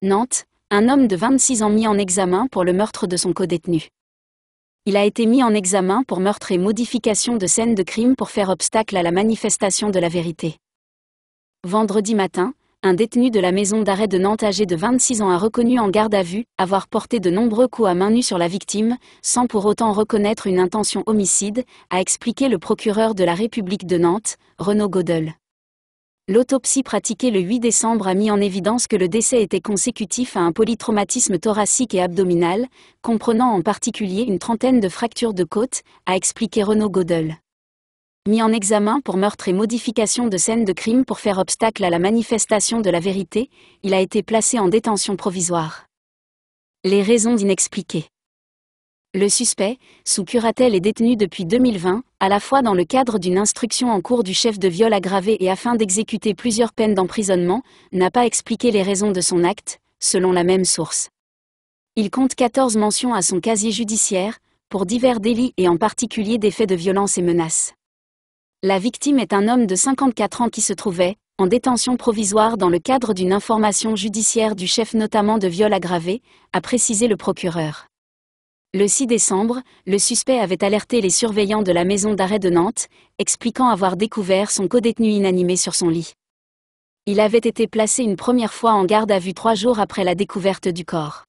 Nantes, un homme de 26 ans mis en examen pour le meurtre de son codétenu. Il a été mis en examen pour meurtre et modification de scène de crime pour faire obstacle à la manifestation de la vérité. Vendredi matin, un détenu de la maison d'arrêt de Nantes âgé de 26 ans a reconnu en garde à vue avoir porté de nombreux coups à main nue sur la victime, sans pour autant reconnaître une intention homicide, a expliqué le procureur de la République de Nantes, Renaud Godel. L'autopsie pratiquée le 8 décembre a mis en évidence que le décès était consécutif à un polytraumatisme thoracique et abdominal, comprenant en particulier une trentaine de fractures de côte, a expliqué Renaud Godel. Mis en examen pour meurtre et modification de scène de crime pour faire obstacle à la manifestation de la vérité, il a été placé en détention provisoire. Les raisons d'inexpliquer. Le suspect, sous curatelle et détenu depuis 2020, à la fois dans le cadre d'une instruction en cours du chef de viol aggravé et afin d'exécuter plusieurs peines d'emprisonnement, n'a pas expliqué les raisons de son acte, selon la même source. Il compte 14 mentions à son casier judiciaire, pour divers délits et en particulier des faits de violence et menaces. La victime est un homme de 54 ans qui se trouvait, en détention provisoire dans le cadre d'une information judiciaire du chef notamment de viol aggravé, a précisé le procureur. Le 6 décembre, le suspect avait alerté les surveillants de la maison d'arrêt de Nantes, expliquant avoir découvert son codétenu inanimé sur son lit. Il avait été placé une première fois en garde à vue trois jours après la découverte du corps.